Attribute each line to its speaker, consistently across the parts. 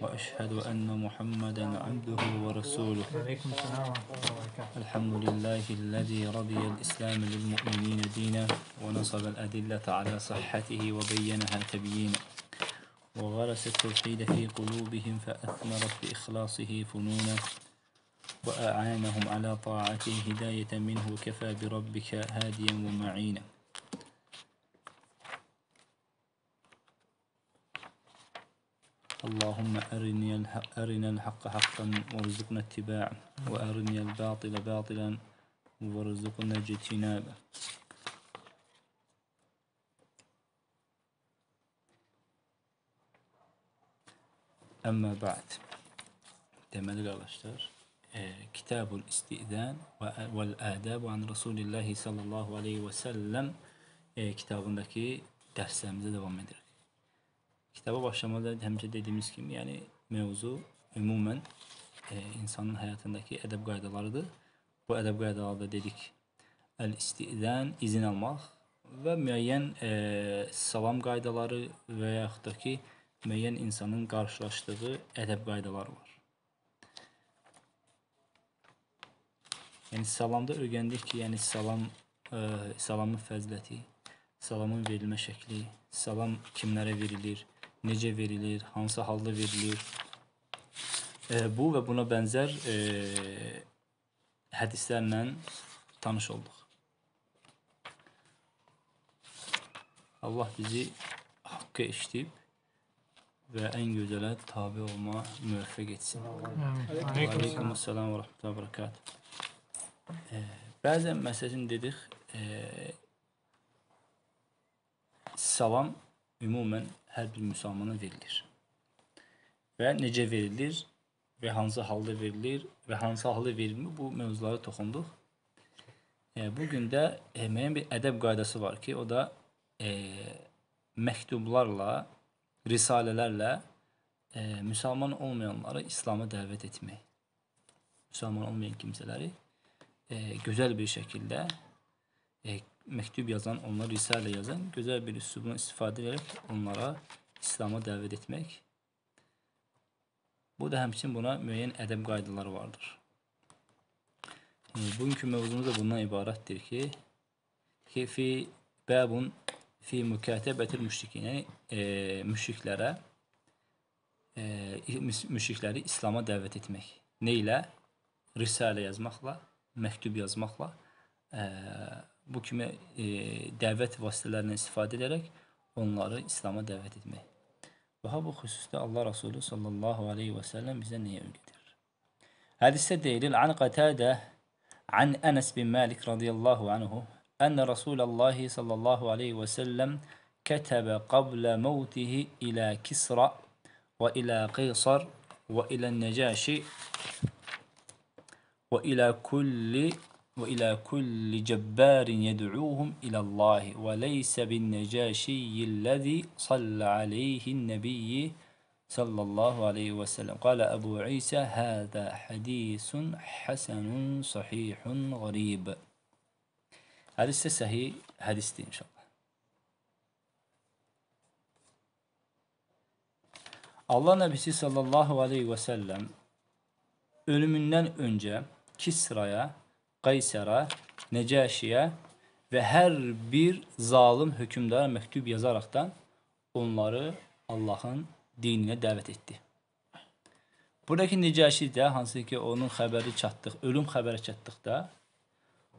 Speaker 1: وأشهد أن محمدا عبده ورسوله الحمد لله الذي رضي الإسلام للمؤمنين دينا ونصب الأدلة على صحته وبينها تبيينا وغرس التوحيد في قلوبهم فأثمرت بإخلاصه فنونا وأعانهم على طاعته هداية منه كفى بربك هاديا ومعينا اللهم أرني الحق, أرنا الحق حقا وارزقنا اتباعه وأرني الباطل باطلا وارزقنا اجتنابه أما بعد تمام الأشتر آه، كتاب الاستئذان والآداب عن رسول الله صلى الله عليه وسلم آه، كتاب لك درس مزدوج من درك. Kitaba başlamada həmişə dediyimiz kimi, yəni mövzu ümumən e, insanın həyatındakı ədəb qaydalarıdır. Bu ədəb qaydaları da dedik. Əl-istidən izin almaq və müəyyən e, salam qaydaları və yaxud da ki, müəyyən insanın qarşılaşdığı ədəb qaydaları var. Yəni salamda öyrəndik ki, yəni salam ə, e, salamın fəziləti, salamın verilmə şəkli, salam kimlərə verilir, necə verilir, hansı halda verilir. E, bu və buna bənzər e, hədislərlə tanış olduq. Allah bizi haqqı eşidib və ən gözələ tabi olma müvəffəq etsin. Aleyküm səlam və rəhmətullah və bərəkət. E, bəzən məsələn dedik, e, salam ümumən hər bir müsəlmana verilir. Və necə verilir və hansı halda verilir və hansı halda verilmir bu mövzulara toxunduq. E, bu gün də e, müəyyən bir ədəb qaydası var ki, o da e, məktublarla, risalələrlə e, müsəlman olmayanları İslam'a dəvət etmək. Müsəlman olmayan kimsələri e, gözəl bir şəkildə e, məktub yazan, onlara risalə yazan gözəl bir üslubdan istifadə edərək onlara İslam'a dəvət etmək. Bu da həmçinin buna müəyyən ədəb qaydaları vardır. Bugünkü mövzumuz da bundan ibarətdir ki, ki fi bəbun fi mükatəbətil müşrikin, yəni e, müşriklərə e, müşrikləri İslam'a dəvət etmək. Nə ilə? Risalə yazmaqla, məktub yazmaqla, e, bu kimi e, dəvət vasitələrindən istifadə edərək onları İslam'a dəvət etmək. Daha bu xüsusda Allah Resulü sallallahu aleyhi ve sellem bize neye öğretir? Hadiste değilir. An Qatadə عن أنس بن مالك رضي الله عنه أن رسول الله صلى الله عليه وسلم كتب قبل موته إلى كسرى وإلى قيصر وإلى النجاشي وإلى كل وإلى كل جبار يدعوهم إلى الله وليس بالنجاشي الذي صلى عليه النبي صلى الله عليه وسلم قال أبو عيسى هذا حديث حسن صحيح غريب هذا السهي حديثتي إن شاء الله Allah Nebisi sallallahu aleyhi ve sellem ölümünden önce Kisra'ya Qaysərə, Necaşiyə və hər bir zalım hökmdara məktub yazaraqdan onları Allahın dininə dəvət etdi. Buradakı Necaşi də hansı ki onun xəbəri çatdıq, ölüm xəbəri çatdıqda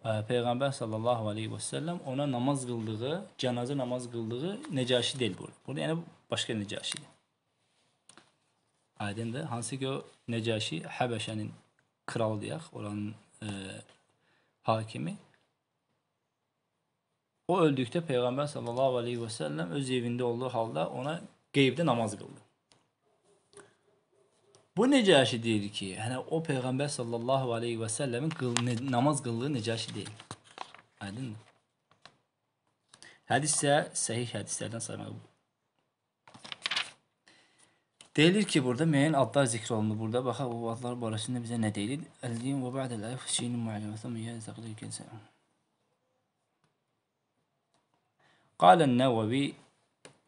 Speaker 1: e, Peyğəmbər sallallahu aleyhi və səlləm ona namaz qıldığı, cənazə namaz qıldığı Necaşi deyil bu. Burada yəni başqa Necaşidir. Aydındır. Hansı ki o Necaşi Həbəşənin kralı deyək, oranın e, hakimi. O öldükdə Peyğəmbər sallallahu aleyhi və səlləm öz evində olduğu halda ona qeybdə namaz qıldı. Bu Necaşi deyir ki, yəni o Peyğəmbər sallallahu aleyhi və səlləmin qıl, ne, namaz qıldığı Necaşi deyil. Aydındır? Hədis isə səhih hədislərdən saymaq Deyilir ki, burada müəyyən adlar zikr olunur. Burada baxaq bu adlar barəsində bizə nə deyilir? Əldiyin və bəd əl-əlif şeyin müəlliməsi müəyyən zəqlir gəlsə.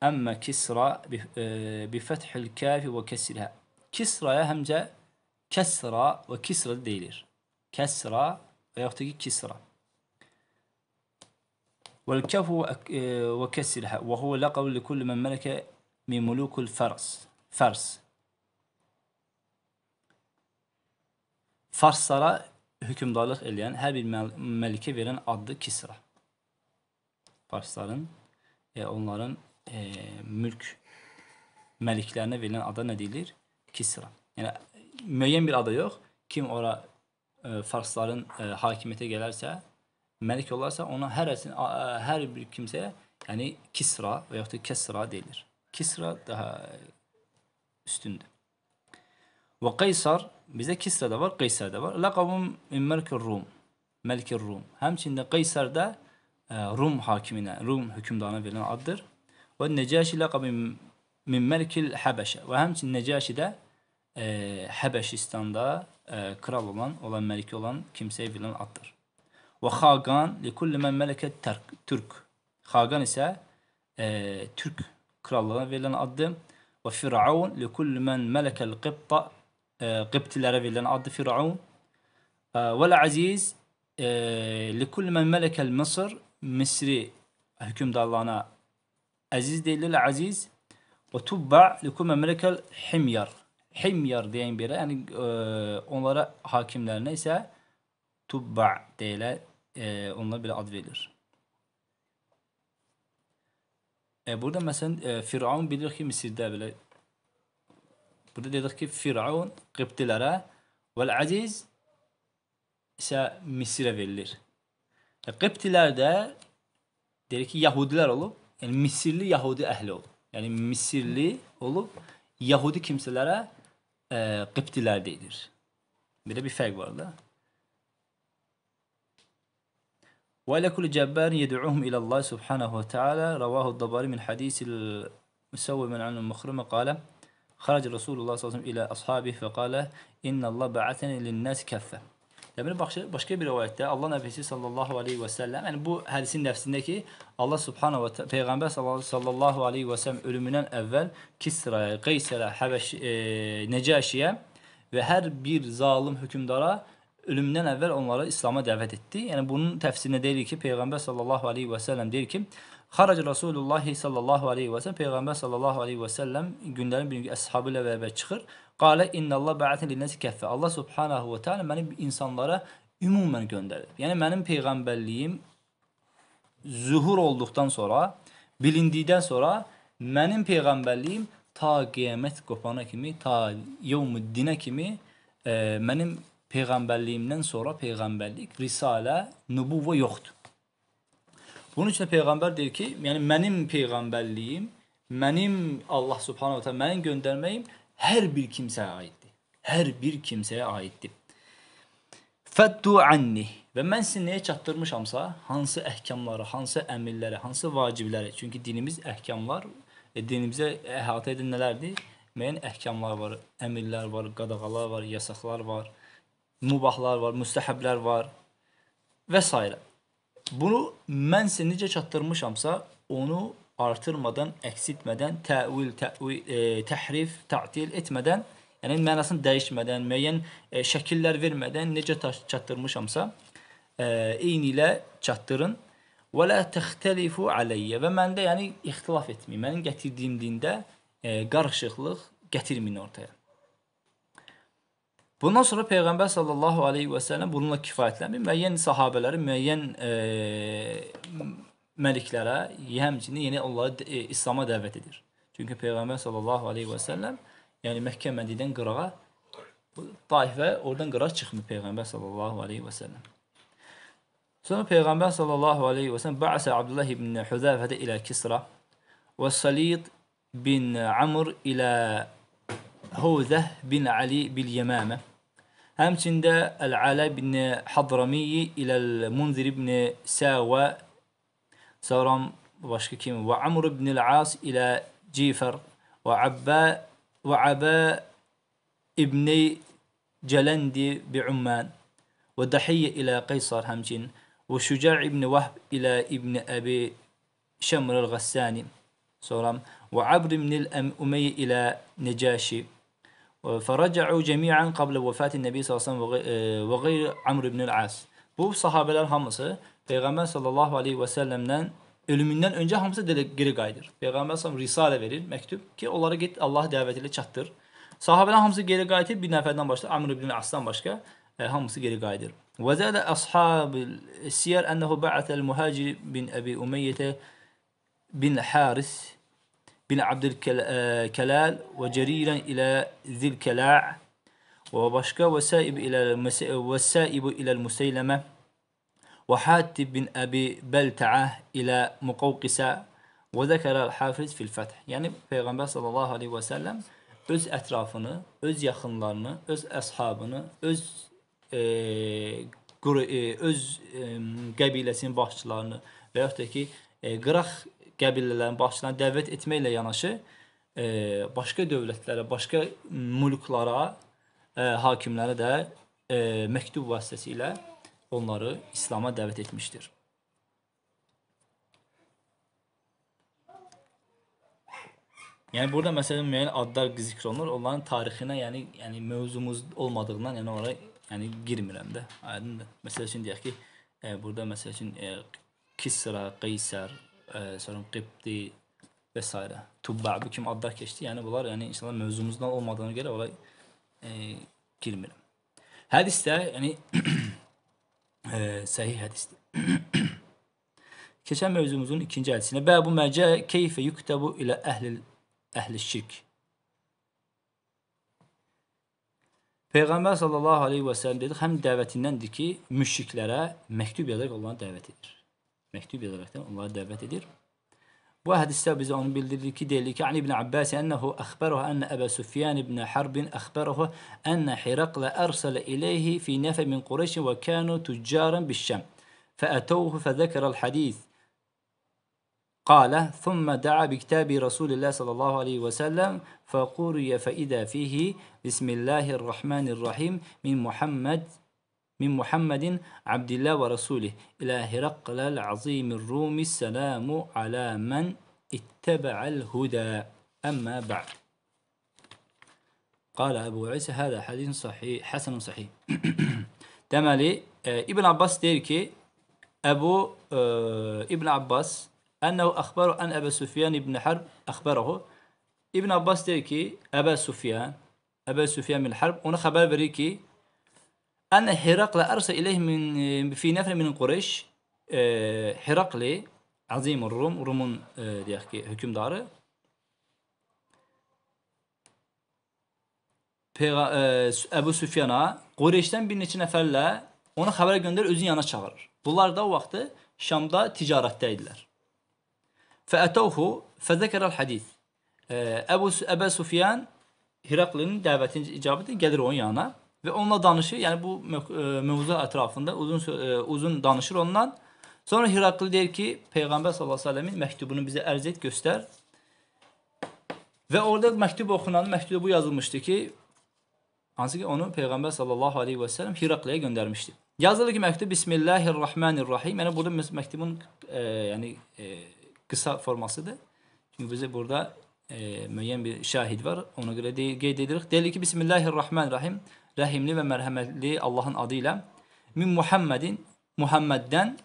Speaker 1: əmmə kisra bifəthül كسرى və kəsirə. Kisraya həmcə kəsra və kisra deyilir. Kəsra və yaxud ki, kisra. والكف وكسرها وهو لقب لكل من ملك من ملوك الفرس Fars, Farslara hükümdarlık eləyən, hər bir məlikə verən adı Kisra. Farsların, e, onların e, mülk məliklərinə verilən ada nə deyilir? Kisra. Yəni, müəyyən bir ada yox. Kim ora e, Farsların e, hakimiyyətə gələrsə, məlik olarsa, ona hər, əsin, a, e, hər bir kimsəyə yəni Kisra və yaxud da Kesra deyilir. Kisra daha üstünde. Ve Kaysar bize Kisra'da var, Kaysar'da var. Lakabım min Melkir Rum. Melkir Rum. Hemçinde da e, Rum hakimine, Rum hükümdarına verilen addır. Ve Necaşi lakabı min Melkil Habeşe. Ve hemçin Necaşi de e, Habeşistan'da e, kral olan, olan meliki olan kimseye verilen addır. Ve Hagan li kulli men meleke Türk. Hagan ise e, Türk krallığına verilen addı. وفرعون لكل من ملك القبط آه، قبط العربي لن أرض فرعون آه، ولا عزيز آه، لكل من ملك المصر مصري حكم دالانا عزيز دي للعزيز وتبع لكل من ملك الحمير حمير ديين بيرا يعني, يعني، حاكم hakimlerine ise tubba deyle onlara bile ad verir. E, burada məsələn e, Firavun bilirik ki, Misirdə belə burada dedik ki, Firavun Qibtilərə vəl Aziz isə Misirə verilir. E, Qibtilər də deyir ki, Yahudilər olub, yəni Misirli Yahudi əhli olub. Yəni Misirli olub Yahudi kimsələrə e, Qibtilər deyilir. Belə bir fərq var da. وإلى كل جبار يدعوهم إلى الله سبحانه وتعالى رواه الضباري من حديث المسوي من عن المخرمة قال خرج رسول الله صلى الله عليه وسلم إلى أصحابه فقال إن الله بعثني للناس كفة Yani başka, başka bir rivayette Allah Nebisi sallallahu aleyhi ve sellem yani bu hadisin nefsindeki Allah subhanahu ve peygamber sallallahu aleyhi ve sellem ölümünden evvel Kisra'ya, Qeyser'e, Habeş, e, Necaşi'ye ve her bir zalim hükümdara ölümdən əvvəl onları İslam'a dəvət etdi. Yəni bunun təfsirinə deyilir ki, Peyğəmbər sallallahu alayhi və sallam deyir ki, Xarac Rasulullah sallallahu alayhi və sallam Peyğəmbər sallallahu alayhi və sallam günlərin bir gün əshabı ilə bərabər çıxır. Qala innallah ba'atha linnasi kaffa. Allah subhanahu və taala məni insanlara ümumən göndərib. Yəni mənim peyğəmbərliyim zühur olduqdan sonra, bilindikdən sonra mənim peyğəmbərliyim ta qiyamət qopana kimi, ta yevmuddinə kimi e, mənim peyğəmbərliyimdən sonra peyğəmbərlik, risalə, nübuvvə yoxdur. Bunun üçün peyğəmbər deyir ki, yəni mənim peyğəmbərliyim, mənim Allah Subhanahu taala mənim göndərməyim hər bir kimsəyə aiddir. Hər bir kimsəyə aiddir. Fəddu anni və mən sizi nəyə çatdırmışamsa, hansı əhkamları, hansı əmrləri, hansı vacibləri, çünki dinimiz əhkamlar, e, dinimizə əhatə edən nələrdir? Müəyyən əhkamlar var, əmrlər var, qadağalar var, yasaqlar var mubahlar var, müstəhəblər var və s. Bunu mən sizə necə çatdırmışamsa, onu artırmadan, əksiltmədən, təvil, təvil e, təhrif, tətil etmədən, yəni mənasını dəyişmədən, müəyyən e, şəkillər vermədən necə çatdırmışamsa, e, eyni ilə çatdırın. Və la təxtəlifu alayya. Və məndə yəni ixtilaf etməyin. Mənim gətirdiyim dində e, qarışıqlıq gətirməyin ortaya. Bundan sonra Peyğəmbər sallallahu aleyhi və səlləm bununla kifayətlənmir. Müəyyən sahabələri, müəyyən e, məliklərə, həmçinin yeni onları e, İslam'a dəvət edir. Çünki Peyğəmbər sallallahu aleyhi və səlləm yəni Məkkə Mədidən qırağa Taifə oradan qırağa çıxmır Peyğəmbər sallallahu aleyhi və səlləm. Sonra Peyğəmbər sallallahu aleyhi və səlləm bəəsə Abdullah ibn Hüzəfədə ilə Kisra və Salid bin Amr ilə Huvzəh bin Ali bil Yəməmə همچن ده العلا بن حضرمي إلى المنذر بن ساوى سورم وشك وعمر بن العاص إلى جيفر وعبا وعبا ابن جلندي بعمان ودحية إلى قيصر همچن وشجاع بن وهب إلى ابن أبي شمر الغساني سورم وعبر بن الأمية إلى نجاشي فَرَجَعُوا جَمِيعًا قبل وفاة النبي sallallahu الله عليه وسلم ve gayr بن العاص. el-As. Bu sahabeler hamısı Peygamber sallallahu aleyhi ve sellem'den ölümünden önce hamısı dele, geri qayıdır. Peyğəmbər s.ə.v risale verir, məktub ki, onlara get Allah dəvəti ilə çatdır. Sahabələr hamısı geri qayıtır, bir nəfərdən başqa, Amr ibn Asdan başqa e, hamısı geri qayıdır. Və zədə əshabil e, siyər ənəhu bə'ətəl muhacir bin Əbi Umeyyətə bin Haris بن عبd الكلال وجريرا إلى ذي الكلاع وبشكا وسائب إلى المس... والسائب إلى المسيلمة وحاتب بن أبي بلتعة إلى مقوقسة وذكر الحافظ في الفتح yəni Peyğəmbər sallallahu aleyhi və səlləm öz ətrafını, öz yaxınlarını, öz əshabını, öz e, quru, e, öz e, qəbiləsinin başçılarını və yaxud da ki, e, qıraq qəbilələrin başçılarını dəvət etməklə yanaşı e, başqa dövlətlərə, başqa mulklara, e, hakimlərə də e, məktub vasitəsilə onları İslam'a dəvət etmişdir. Yəni burada məsələn müəyyən adlar zikr olunur. Onların tarixinə, yəni yəni mövzumuz olmadığından yəni ora yəni girmirəm də. Aydındır. Məsəl üçün deyək ki, e, burada məsəl üçün e, Kisra, Qeysər, sonra Qibdi vesaire. Tubba bu kimi adlar keçdi. Yəni bunlar yəni inşallah mövzumuzdan olmadığına görə ola e, girmirəm. Hədis də yəni e, səhih hədisdir. Keçən mövzumuzun ikinci hədisinə və bu məcə keyfə yuktabu ilə əhlil əhli şirk. Peyğəmbər sallallahu aleyhi və səlləm dedi, həm dəvətindəndir ki, müşriklərə məktub yazaraq onları dəvət edir. مكتوب olarak onlara davet edir. Bu hadiste bize onu bildirdi ki dedi ki Ali bin Abbas ennehu akhbarahu enne Ebu Sufyan ibn Harb akhbarahu enne Hirakl ersel ileyhi fi nefe min Kureyş ve kanu tujjaran bi'ş-Şam. فأتوه فذكر الحديث قال ثم دعا بكتاب رسول الله صلى الله عليه وسلم فقري فإذا فيه بسم الله الرحمن الرحيم من محمد من محمد عبد الله ورسوله إلى هرقل العظيم الروم السلام على من اتبع الهدى أما بعد قال أبو عيسى هذا حديث صحيح حسن صحيح تمالي آه، ابن عباس تركي أبو آه، ابن عباس أنه أخبر أن أبا سفيان بن حرب أخبره ابن عباس تركي أبا سفيان أبا سفيان من الحرب ونخبر بريكي أن هرقل أرسل إليه من في نفر من قريش هرقلي عظيم الروم روم'un diyelim hükümdarı Peyga e, Ebu Süfyan'a Qureyş'ten bir neçə nəfərlə ona haber göndər özün yana çağırır. Bunlar da o vaxtı Şamda ticarətdə idilər. Fəətəvhu fəzəkərəl hadis. Ebu Əbə Süfyan Hiraklinin dəvətini icabətini gelir onun yanına. və onunla danışır. Yəni bu mövzu e, ətrafında uzun e, uzun danışır ondan. Sonra Herakl deyir ki, Peyğəmbər sallallahu əleyhi və səlləmin məktubunu bizə ərz et, göstər. Və orada məktub oxunan məktubda bu yazılmışdı ki, hansı ki onu Peyğəmbər sallallahu əleyhi və səlləm Herakliyə göndərmişdi. Yazılır ki, məktub Bismillahir-Rahmanir-Rahim. Yəni burada məktubun e, yəni e, qısa formasıdır. Çünki bizə burada e, müəyyən bir şahid var. Ona görə deyil, qeyd edirik. Deyilir ki, Bismillahir-Rahmanir-Rahim. rahimli ve merhametli Allah'ın adıyla min Muhammedin Muhammed'den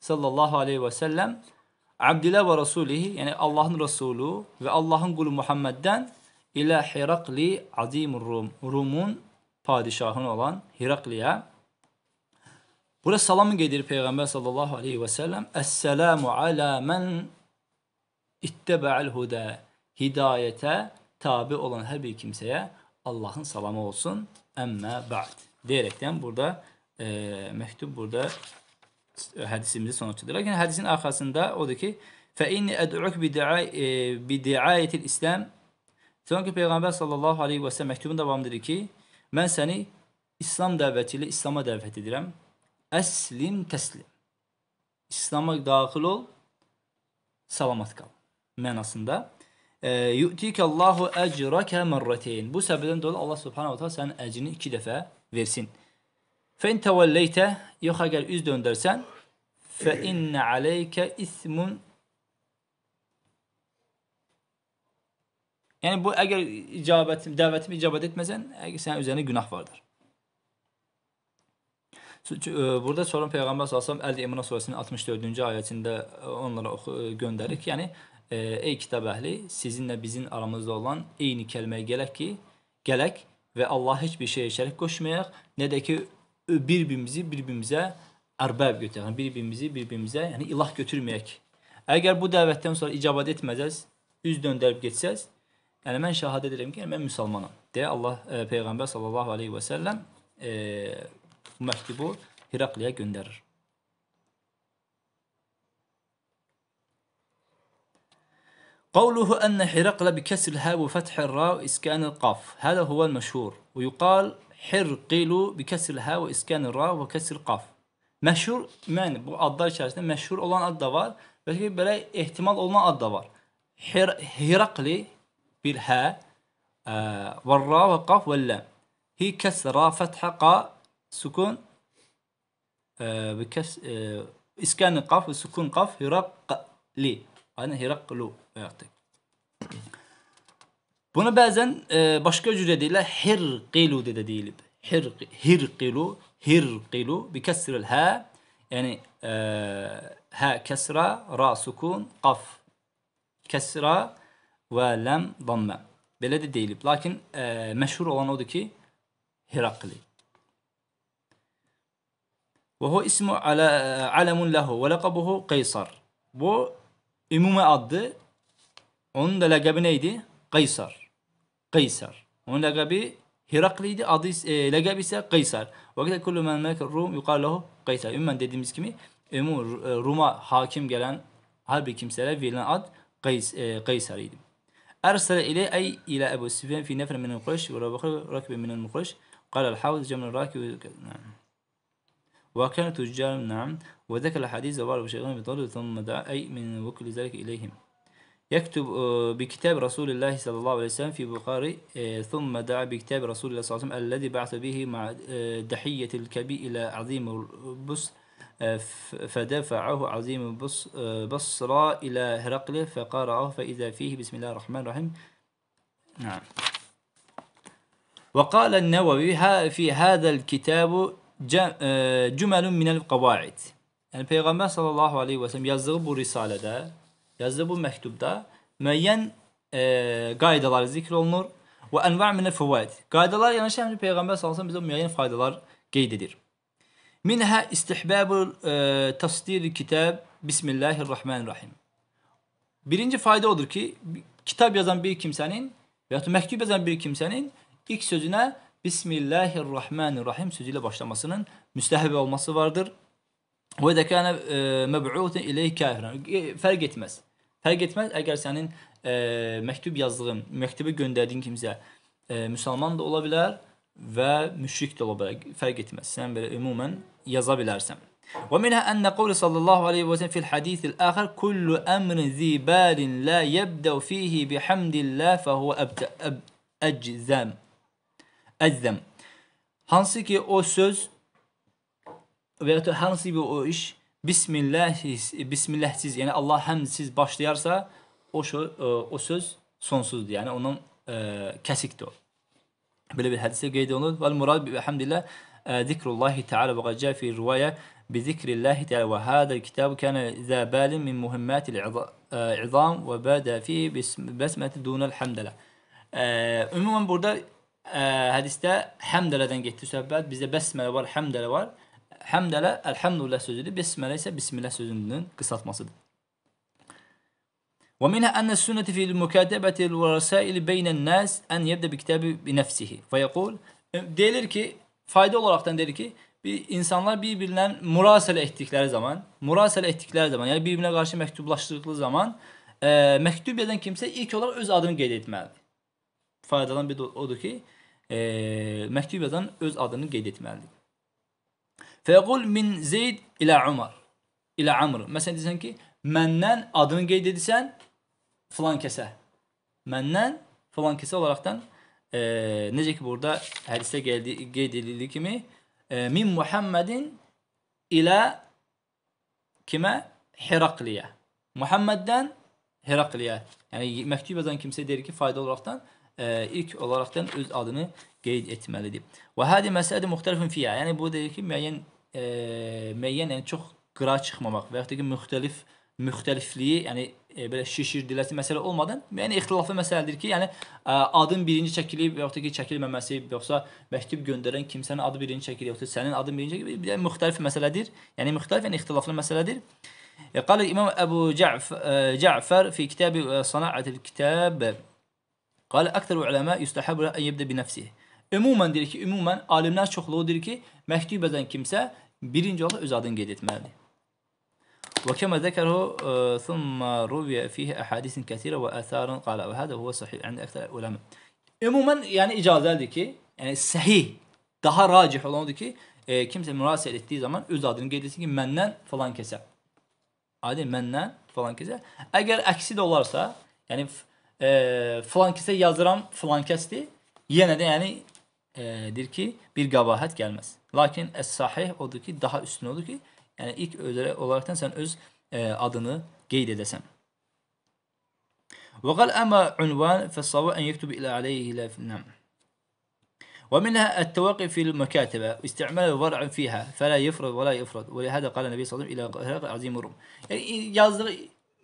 Speaker 1: sallallahu aleyhi ve sellem Abdillah ve Resulihi yani Allah'ın Resulü ve Allah'ın kulu Muhammed'den ila Hirakli Azimur Rum Rum'un padişahını olan Hirakli'ye Burada salamı gelir Peygamber sallallahu aleyhi ve sellem. Esselamu ala men ittebe'el huda. Hidayete tabi olan her bir kimseye Allah'ın salamı olsun. əmmə ba'd deyərəkdən burada e, məktub burada e, hədisimizi sonuçladır. Lakin hədisin arxasında odur ki, fə inni əd'uk bi diayətil e, İslam. Sonra ki, Peyğəmbər sallallahu aleyhi və səlləm məktubun davamı dedi ki, mən səni İslam dəvəti ilə İslama dəvət edirəm. Əslim təslim. İslama daxil ol, salamat qal mənasında. Ee, Yu'tike Allahu ecrake merrateyn. Bu sebepten dolayı Allah subhanahu teala senin ecrini iki defa versin. Fe in tevelleyte yok eğer yüz döndürsen fe inne aleyke ismun Yani bu eğer icabetim, davetimi icabet etmesen senin üzerine günah vardır. E, burada sorun Peygamber sallallahu aleyhi ve sellem El İmran suresinin 64. ayetinde onlara e, gönderik. Yani ey kitab əhli, sizinlə bizim aramızda olan eyni kəlməyə gələk ki, gələk və Allah heç bir şeyə şərik qoşmayaq, nə də ki bir-birimizi bir-birimizə ərbəb götürək, yəni bir-birimizi bir-birimizə, yəni ilah götürməyək. Əgər bu dəvətdən sonra icabət etməzəz, üz döndərib getsəz, yəni mən şahadət edirəm ki, yəni mən müsəlmanam. Deyə Allah e, Peyğəmbər sallallahu alayhi və səlləm e, bu məktubu Herakliyə göndərir. قوله أن هرقل بكسر الهاء وفتح الراء وإسكان القاف هذا هو المشهور ويقال Herqilu bir kesir hə və iskanir ra və kesir qaf. Məşhur, mən bu adlar içərisində məşhur olan ad da var, bəlkə belə ehtimal olunan ad da var. Her Heraqli bir hə və ra və qaf və lam. Hi kasra fətha qa sukun bi kas iskan qaf və sukun qaf Heraqli. Aynen Heraklu artık. Buna bazen e, başka cüredeyle hirqilu de de değilip. Hirqilu, hirqilu bi kesril ha. Yani e, ha kesra, ra sukun, qaf. Kesra ve lem damme. Böyle de değilip. Lakin e, meşhur olan odur ki Herakli. Ve hu ismu ala, alemun e, lehu ve lakabuhu Kaysar. Bu Ümume adı Onun da lakabı neydi? Kaysar. Kaysar. Onun lakabı Herakliydi. Adı, e, lakabı ise Kaysar. Vakitte kullu men melek Rum yukar lehu Kaysar. Ümmen dediğimiz kimi Ümmü, e, Rum'a hakim gelen harbi kimselere verilen ad Kays, e, Kaysar idi. Ersele ile ay ile Ebu Süfyan fi nefer minel Kureyş ve Rabakı rakibi minel Kureyş. Kale el havz cemil rakibi. وكان تجار نعم وذكر الحديث زوار بشيخان بطل ثم دعا أي من وكل ذلك إليهم يكتب آه، بكتاب رسول الله صلى الله عليه وسلم في بخاري آه، ثم دعا بكتاب رسول الله صلى الله عليه وسلم الذي بعث به مع دحية آه، الكبي إلى عظيم البص فدفعه عظيم بصرى إلى هرقل فقرأه فإذا فيه بسم الله الرحمن الرحيم نعم وقال النووي في هذا الكتاب E, cümelun minel qavaid. Yəni Peyğəmbər sallallahu aleyhi və səlləm yazdığı bu risalədə, yazdığı bu məktubda müəyyən e, qaydalar zikr olunur və anva' minel fawaid. Qaydalar yəni şəmli Peyğəmbər sallallahu aleyhi və səlləm bizə müəyyən faydalar qeyd edir. Minhə istihbabu e, tasdir kitab Bismillahirrahmanirrahim. Birinci fayda odur ki, kitab yazan bir kimsənin və ya məktub yazan bir kimsənin ilk sözünə Bismillahirrahmanirrahim sözü ilə başlamasının müstəhəb olması vardır. Və də kana e, məb'utun ileyh kafiran. E, fərq etməz. Fərq etməz əgər sənin e, məktub yazdığın, məktubu göndərdiyin kimsə e, müsəlman da ola bilər və müşrik də ola bilər. Fərq etməz. Sən belə ümumən yaza bilərsən. Və minhə ənə qavli sallallahu aleyhi və səlləm fil hadisil əxər kullu əmrin zibalin la yəbdəv fihi bihamdillah fəhu əczəm əzzəm. Hansı ki o söz və ya hansı bir o iş Bismillah Bismillahsiz, yəni Allah həmdsiz başlayarsa, o şo, e, o söz sonsuzdur. Yəni onun ə, e, kəsikdir o. Belə bir hədisə qeyd olunur. Vel murad bi hamdillah e, zikrullahi taala və qad fi riwaya bi zikrillahi taala və hada kitab kana za balim min muhimmat al-izam və bada fi bismati dunal hamdalah. Ümumən burada ə, hədisdə həmdələdən getdi söhbət. Bizdə bəsmələ var, həmdələ var. Həmdələ elhamdülillah sözüdür. Bəsmələ isə bismillah sözünün qısaltmasıdır. ومنها أن السنة في مكاتبة الوسائل بين الناس أن يبدأ بكتابه بنفسه فيقول deyilir ki fayda olaraktan deyilir ki bir insanlar birbirlerinden murasele ettikleri zaman murasele ettikleri zaman yani birbirine karşı mektuplaştıkları zaman e, mektup eden kimse ilk olarak öz adını qeyd etməlidir. Faydalan bir de odur ki e, məktub yazan öz adını qeyd etməlidir. Fəqul min Zeyd ilə Umar ilə Amr. Məsələn deyirsən ki, məndən adını qeyd edirsən filan kəsə. Məndən filan kəsə olaraqdan e, necə ki burada hədisdə gəldi, qeyd edildiyi kimi e, min Muhammedin ilə kimə? Herakliyə. Muhammeddən Herakliyə. Yəni məktub yazan kimsə deyir ki, fayda olaraqdan e, ilk olaraqdan öz adını qeyd etməlidir. Və hadi məsələdə müxtəlifin fiyə. Yəni bu deyir ki, müəyyən e, müəyyən yəni çox qıra çıxmamaq və yaxud da ki, müxtəlif müxtəlifliyi, yəni e, belə şişirdiləsi məsələ olmadan müəyyən ixtilaflı məsələdir ki, yəni ə, e, adın birinci çəkilib və yaxud da ki, çəkilməməsi, yoxsa məktub göndərən kimsənin adı birinci çəkilib, yoxsa sənin adın birinci çəkilib, bir yəni müxtəlif məsələdir. Yəni müxtəlif, yəni ixtilaflı məsələdir. قال الإمام أبو جعفر, جعفر في كتاب صناعة الكتاب Qalə əksər uləmə yustəhəb an yebdə bi nəfsihi. Ümumən deyir ki, ümumən alimlər çoxluğu deyir ki, məktub edən kimsə birinci olaraq öz adını qeyd etməlidir. Və kəmə zəkərhu e, thumma ruviyə fihi əhadisin kəsirə və əsarın qalə və hədə huvə sahih əndə əksər uləmə. Ümumən yəni icazədir ki, yəni səhih, daha racih olan odur ki, e, kimsə müraciət etdiyi zaman öz adını qeyd etsin ki, məndən falan kəsə. Adi məndən falan kəsə. Əgər əksi də olarsa, yəni e, flankese yazdıran flankesdir. Yenə də yəni e, dir ki, bir qəbahət gelmez. Lakin əs-sahih odur ki, daha üstün odur ki, yani ilk özərə olarak sen öz e, adını qeyd edəsən. وقال أما عنوان فالصواب أن يكتب إلى عليه لا نعم ومنها التوقي في المكاتبة استعمال الورع فيها فلا يفرض ولا يفرض ولهذا قال النبي صلى الله عليه وسلم إلى عظيم الروم yani yazdığı,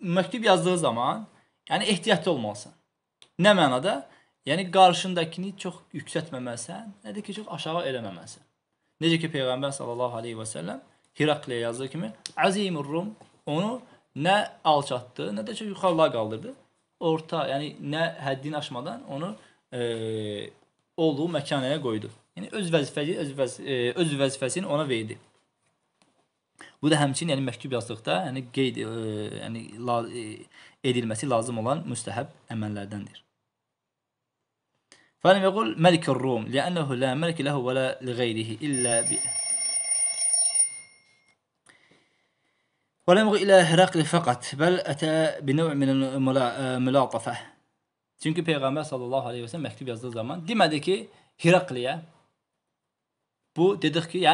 Speaker 1: mektup yazdığı zaman Yəni ehtiyatlı olmalısan. Nə mənada? Yəni qarşındakını çox yüksəltməməlisən, nə də ki çox aşağı eləməməlisən. Necə ki peyğəmbər sallallahu alayhi və sallam Herakliyə yazdığı kimi Azimur Rum onu nə alçatdı, nə də çox yuxarılara qaldırdı. Orta, yəni nə həddini aşmadan onu e, olduğu məkanaya qoydu. Yəni öz vəzifəsi öz, vəz, e, öz vəzifəsini ona verdi. Bu da həmçinin yəni məktub yazdıqda yəni qeyd e, yəni la, e, edilməsi lazım olan müstəhəb əməllərdəndir. فلم يقل ملك الروم لأنه لا ملك له ولا لغيره إلا ب ولم يقل إلى هرقل فقط بل أتى بنوع من الملاطفة Çünki Peyğəmbər sallallahu əleyhi və səlləm məktub yazdığı zaman demədi ki, Herakliyə Bu dedik ki, ya,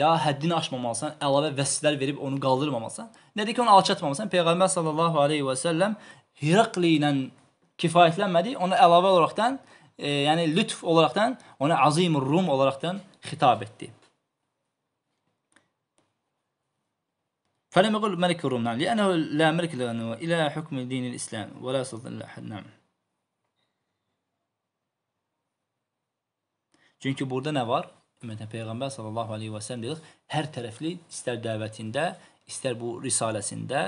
Speaker 1: ya həddini aşmamalısan, əlavə vəsifələr verib onu qaldırmamalısan. Nə deyək ki, onu alçatmamalısan. Peyğəmbər sallallahu alayhi və səlləm Hiraqli ilə kifayətlənmədi, ona əlavə olaraqdan, e, yəni lütf olaraqdan ona Azimur Rum olaraqdan xitab etdi. فلم يقل ملك الروم نعم لأنه لا ملك له إلى حكم دين الإسلام ولا سلطان لأحد نعم Çünki burada nə var? Ümumiyyətlə peyğəmbər sallallahu alayhi və səlləm deyirik, hər tərəfli istər dəvətində, istər bu risaləsində,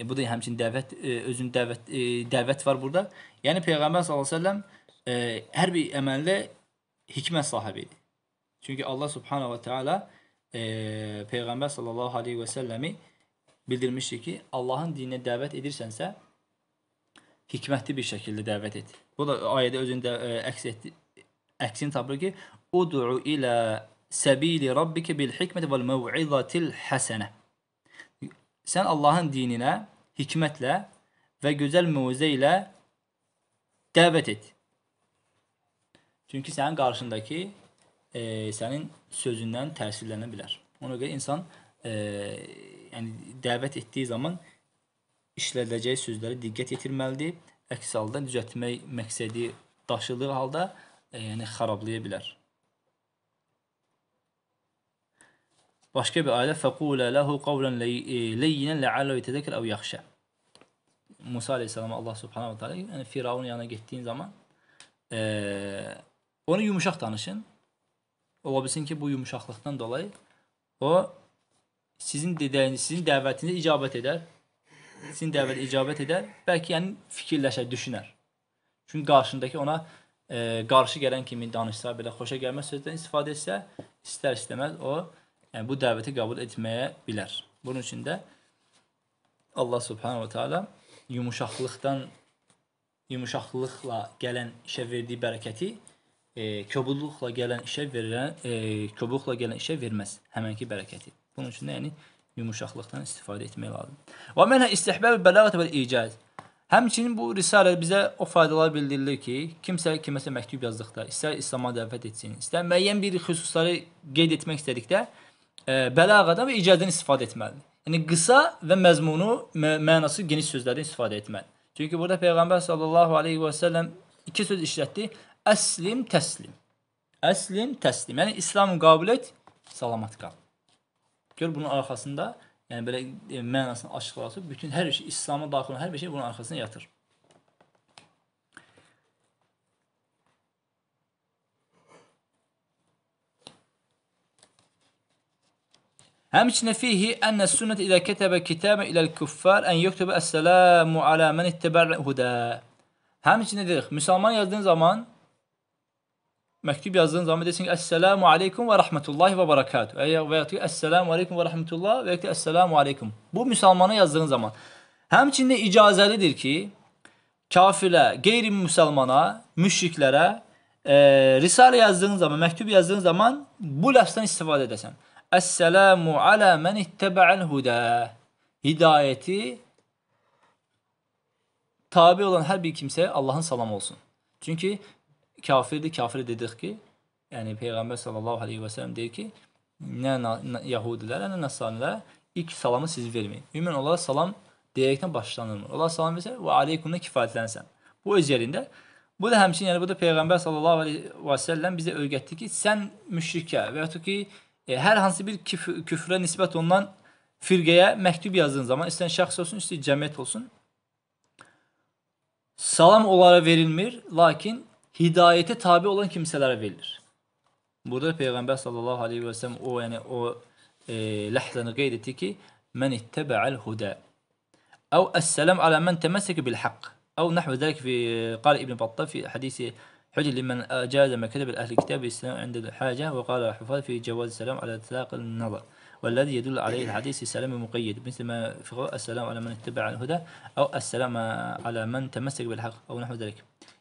Speaker 1: e, bu da həmçinin dəvət e, özün dəvət e, dəvət var burada. Yəni peyğəmbər sallallahu alayhi və səlləm e, hər bir əməldə hikmət sahibi idi. Çünki Allah subhanahu və təala e, peyğəmbər sallallahu alayhi və səlləmi bildirmişdi ki, Allahın dininə dəvət edirsənsə, hikmətli bir şəkildə dəvət et. Bu da ayədə özündə ə, e, əks etdi. Əksini tapır ki, Ud'u ilə səbili rabbiki bil hikməti vəl məv'izatil həsənə. Sən Allahın dininə hikmətlə və gözəl mövzə ilə dəvət et. Çünki sənin qarşındakı e, sənin sözündən təsirlənə bilər. Ona görə insan e, yəni dəvət etdiyi zaman işlədiləcəyi sözlərə diqqət yetirməlidir. Əks halda düzəltmək məqsədi daşıdığı halda e, yəni xarablaya bilər. Başqa bir ayə fəqulə ləhu qavlan leyyinən ləallə yetədəkir əv yaxşə. Musa aleyhissalama Allah subhanahu teala yəni Firavun yanına getdiyin zaman e, onu yumuşaq danışın. Ola bilsin ki bu yumuşaqlıqdan dolayı o sizin dedəyiniz, sizin dəvətinizə icabət edər. Sizin dəvət icabət edər. Bəlkə yəni fikirləşər, düşünər. Çünki qarşındakı ona e, qarşı gələn kimi danışsa, belə xoşa gəlməz sözdən istifadə etsə, istər istəməz o yəni bu dəvəti qəbul etməyə bilər. Bunun üçün də Allah Subhanahu Taala yumuşaqlıqdan yumuşaqlıqla gələn işə verdiyi bərəkəti e, kobudluqla gələn işə verilən e, kobudluqla gələn işə verməz həmənki bərəkəti. Bunun üçün də yəni yumuşaqlıqdan istifadə etmək lazımdır. Və mənə istihbab bəlağət və icaz. Həmçinin bu risalə bizə o faydalar bildirilir ki, kimsə kiməsə məktub yazdıqda, istər İslam'a dəvət etsin, istər müəyyən bir xüsusları qeyd etmək istədikdə, bəlağədən və icazədən istifadə etməlidir. Yəni qısa və məzmunu, mənası geniş sözlərdən istifadə etməlidir. Çünki burada peyğəmbər sallallahu alayhi və sallam iki söz işlətdi. Əslim, təslim. Əslim, təslim. Yəni İslam qəbul et, salamat qal. Gör bunun arxasında, yəni belə e, mənasını açıqlasa, bütün hər iş İslam'a daxil olan hər bir şey bunun arxasında yatır. Həmçinin fihi ənə sünnət ilə kətəbə kitabə iləl küffar ən yüktübə əssəlamu alə mən ittəbər hudə. Həmçinin dedik, müsəlman yazdığın zaman məktub yazdığın zaman desin ki, Əssəlamu aleykum və rəhmətullahi və barakatuhu. Və ya ki, Əssəlamu aleykum və rəhmətullahi və ya ki, Əssəlamu aleykum. Bu, müsəlmana yazdığın zaman. Həmçində icazəlidir ki, kafirə, qeyri-müsəlmana, müşriklərə e, risalə yazdığın zaman, məktub yazdığın zaman bu ləfzdən istifadə edəsən. Əssəlamu alə mən ittəbəəl hudə. Hidayəti tabi olan hər bir kimsəyə Allahın salamı olsun. Çünki kafirdir, kafir dedik ki, yəni Peyğəmbər sallallahu aleyhi və sələm deyir ki, nə yahudilərə, nə nəsanilərə ilk salamı siz verməyin. Ümumən onlara salam deyərəkdən başlanılmır. Onlar salam versə və aleykumla kifayətlənsən. Bu öz yerində. Bu da həmçinin, yəni bu da Peyğəmbər sallallahu aleyhi və səlləm bizə öyrətdi ki, sən müşrikə və yaxud ki, e, hər hansı bir küf küfrə nisbət olunan firqəyə məktub yazdığın zaman istəyən şəxs olsun, istəyən cəmiyyət olsun. Salam onlara verilmir, lakin hidayətə tabi olan kimsələrə verilir. Burada Peyğəmbər sallallahu aleyhi və səlləm o, yəni o e, ləhzəni qeyd etdi ki, mən ittəbəəl hudə. Əv əssələm alə mən təməssək bil haqq. Əv nəhvə dəlik fi qal İbn Battah fi hədisi حجج لمن أجاز مكتب أهل الكتاب الاستلام عند الحاجة وقال الحفاظ في جواز السلام على إطلاق النظر والذي يدل عليه الحديث السلام مقيد مثل ما في قول السلام على من اتبع الهدى أو السلام على من تمسك بالحق أو نحو ذلك.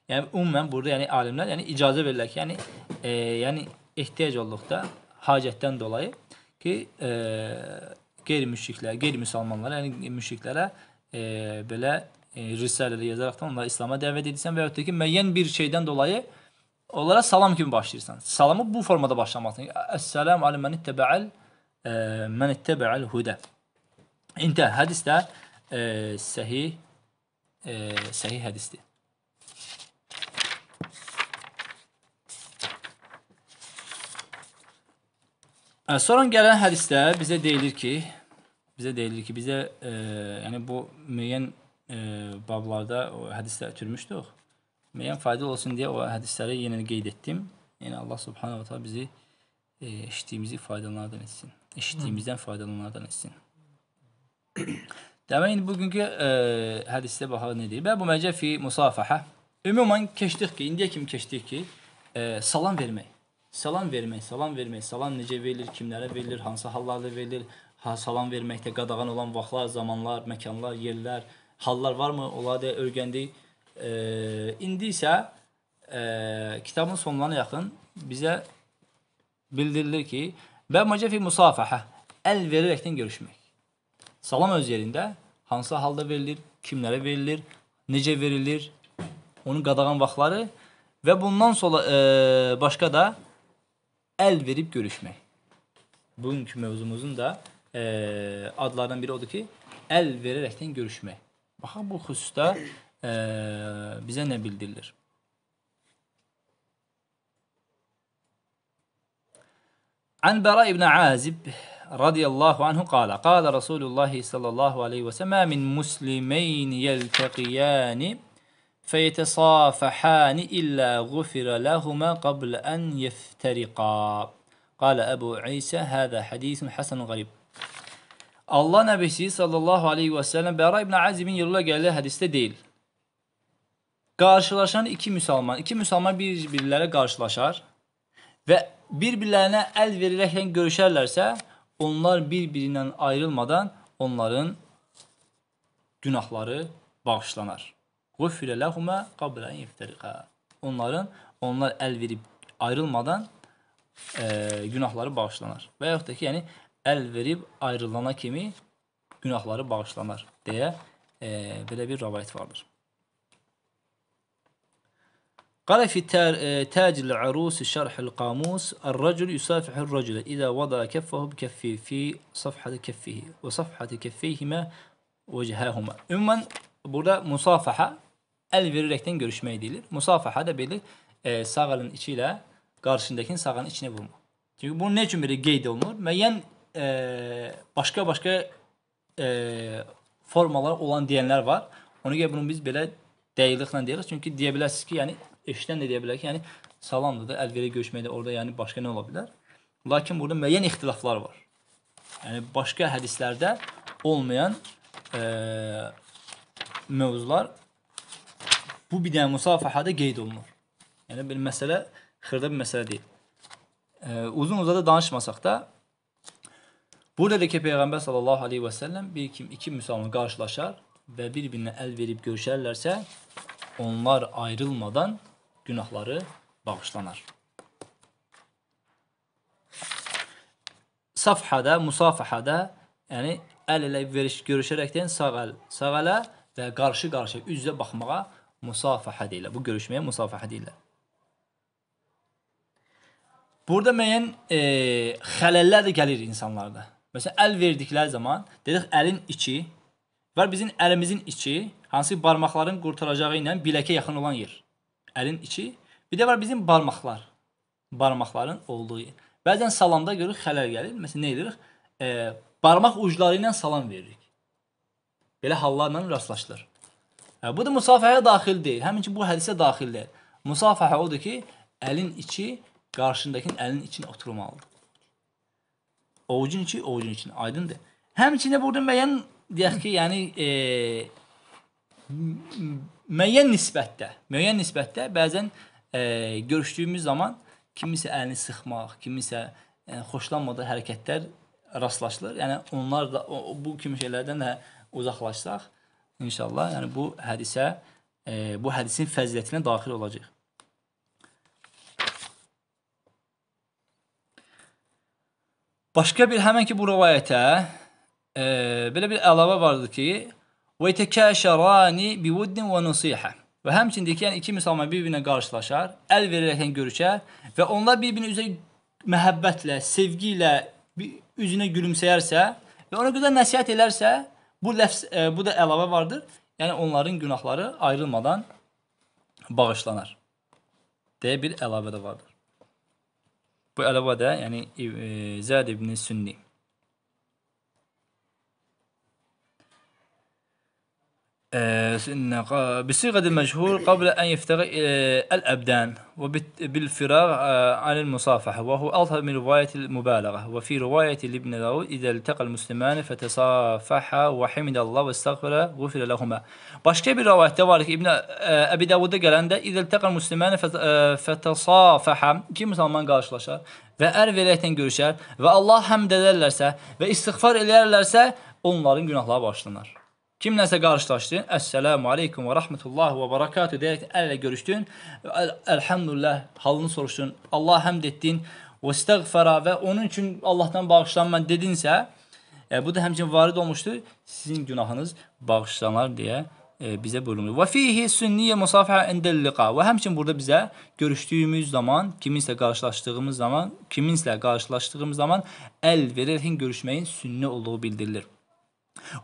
Speaker 1: Yani umumen burada yani alimler yani icaze verirler ki yani e, yani ihtiyaç oldukta hacetten dolayı ki e, gayri müşrikler, gayri müslümanlara yani müşriklere e, belə E, risaleləri yazaraqdan onları İslam'a dəvət edirsən və yaxud da ki, müəyyən bir şeydən dolayı onlara salam kimi başlayırsan. Salamı bu formada başlamasın. Əssəlam alə mən ittəbəəl e, mən ittəbəəl hudə. İntə hədis də e, səhih e, səhih hədisdir. E, sonra gələn hədisdə bizə deyilir ki, bizə deyilir ki, bizə e, yəni bu müəyyən e, bablarda o hədislər ötürmüşdük. Müəyyən faydalı olsun deyə o hədisləri yenə qeyd etdim. Yəni Allah subhanahu wa taala bizi e, eşitdiyimizi faydalanlardan etsin. Eşitdiyimizdən faydalanlardan etsin. Demək indi bugünkü e, hədisdə baxaq nə deyir. Və bu məcə fi musafahə. Ümumən keçdik ki, indiyə kimi keçdik ki, e, salam vermək. Salam vermək, salam vermək, salam necə verilir, kimlərə verilir, hansı hallarda verilir, ha, salam verməkdə qadağan olan vaxtlar, zamanlar, məkanlar, yerlər, hallar varmı, onları da öyrəndik. E, indi isə e, kitabın sonlarına yaxın bizə bildirilir ki, və macafi musafəhə, əl verərəkdən görüşmək. Salam öz yerində hansı halda verilir, kimlərə verilir, necə verilir, onun qadağan vaxtları və bundan sonra e, başqa da əl verib görüşmək. Bugünkü mövzumuzun da e, adlarından biri odur ki, əl verərəkdən görüşmək. Baha bu xüsusda e, bizə nə bildirilir? عن براء بن عازب رضي الله عنه قال قال رسول الله صلى الله عليه وسلم ما من مسلمين يلتقيان فيتصافحان إلا غفر لهما قبل أن يفترقا قال أبو عيسى هذا حديث حسن غريب Allah nəbisi sallallahu aleyhi və səlləm Bəra ibn Azimin yolla gəldiyi hədisdə deyil. Qarşılaşan iki müsəlman, iki müsəlman bir-birlərə qarşılaşar və bir-birlərinə əl verilərək yəni görüşərlərsə, onlar bir-birindən ayrılmadan onların günahları bağışlanar. Qufirə ləhumə qabrən iftiriqə. Onların, onlar əl verib ayrılmadan e, günahları bağışlanar. Və yaxud da ki, yəni, el verip ayrılana kimi günahları bağışlanar deyə e, belə bir rəvayət vardır. قال في تاج العروس شرح القاموس الرجل يصافح الرجل إذا وضع كفه بكفه في صفحة كفه وصفحة كفيهما وجهاهما Ümumən burada musafaha əl verərəkdən görüşmək deyilir. Musafaha da belə e, sağ əlin içi ile qarşındakının sağ içine vurma. Çünkü Çünki bunu nə üçün belə qeyd olunur? Müəyyən başqa-başqa formalar olan deyənlər var. Ona görə bunu biz belə dəqiqliklə deyirik. Çünki deyə bilərsiniz ki, yəni eşidən də deyə bilər ki, yəni salamdır da, əlverə görüşməkdə orada yəni başqa nə ola bilər? Lakin burada müəyyən ixtilaflar var. Yəni başqa hədislərdə olmayan e, mövzular bu bidəyə musafahada qeyd olunur. Yəni bir məsələ xırda bir məsələ deyil. E, uzun uzada danışmasaq da Burada da ki Peyğəmbər sallallahu aleyhi və səlləm bir kim, iki müsəlman qarşılaşar və bir-birinə əl verib görüşərlərsə, onlar ayrılmadan günahları bağışlanar. Safhada, musafahada, yəni əl elə veriş görüşərəkdən sağ əl sağ ələ və qarşı-qarşı üzlə baxmağa musafaha deyirlər. Bu görüşməyə musafaha deyirlər. Burada müəyyən e, xələllər də gəlir insanlarda. Məsələn, əl verdikləri zaman dedik əlin içi və bizim əlimizin içi hansı barmaqların qurtaracağı ilə biləkə yaxın olan yer. Əlin içi, bir də var bizim barmaqlar. Barmaqların olduğu yer. Bəzən salamda görürük xələl gəlir. Məsələn, nə edirik? E, barmaq ucları ilə salam veririk. Belə hallarla rastlaşılır. E, bu da musafəhəyə daxil deyil. Həmin ki bu hədisə daxil deyil. Musafəhə odur ki, əlin içi qarşındakının əlinin içinə oturmalıdır ovucun içi, ovucun içinə. Aydındır. Həmçinə burada müəyyən deyək ki, yəni e, müəyyən nisbətdə, müəyyən nisbətdə bəzən e, görüşdüyümüz zaman kimisə əlini sıxmaq, kimisə e, xoşlanmadığı hərəkətlər rastlaşılır. Yəni onlar da o, bu kimi şeylərdən də uzaqlaşsaq inşallah, yəni bu hədisə e, bu hədisin fəzilətinə daxil olacağıq. Başqa bir həmin ki bu rivayətə e, belə bir əlavə vardı ki, və təkəşərani bi vuddin və nusihə. Və həmçində ki, yəni iki müsəlman bir-birinə qarşılaşar, əl verərəkən görüşər və onlar bir-birinə üzə məhəbbətlə, sevgi ilə üzünə gülümsəyərsə və ona qədər nəsihət elərsə, bu ləfs e, bu da əlavə vardır. Yəni onların günahları ayrılmadan bağışlanar. deyə bir əlavə də vardır. Bu elava da yani e, Zad ibn Sünni. آه، بصيغه المجهول قبل ان يفترق الابدان وبالفراغ آه، عن المصافحه وهو اظهر من روايه المبالغه وفي روايه لابن داود اذا التقى المسلمان فتصافحا وحمد الله واستغفر غفر لهما başka bir rivayet var ki İbn Abi Davud'a اذا التقى المسلمان آه، فتصافحا iki Müslüman karşılaşır ve er velayetten görüşer ve Allah hem ederlerse ve istiğfar ederlerse onların günahları başlanır. Kimləsə qarşılaşdın, əssəlamu aleykum və rəhmətullah və barakatuh deyək əllə görüşdün, əlhamdülillah halını soruşdun, Allah həmd etdin və istəğfərə və onun üçün Allahdan bağışlanma dedinsə, e, bu da həmçinin varid olmuşdur, sizin günahınız bağışlanar deyə e, bizə bölünür. Və fihi sünniyə musafihə indəlliqa. Və həmçinin burada bizə görüşdüyümüz zaman, kiminsə qarşılaşdığımız zaman, kiminsə qarşılaşdığımız zaman əl verərhin görüşməyin sünni olduğu bildirilir.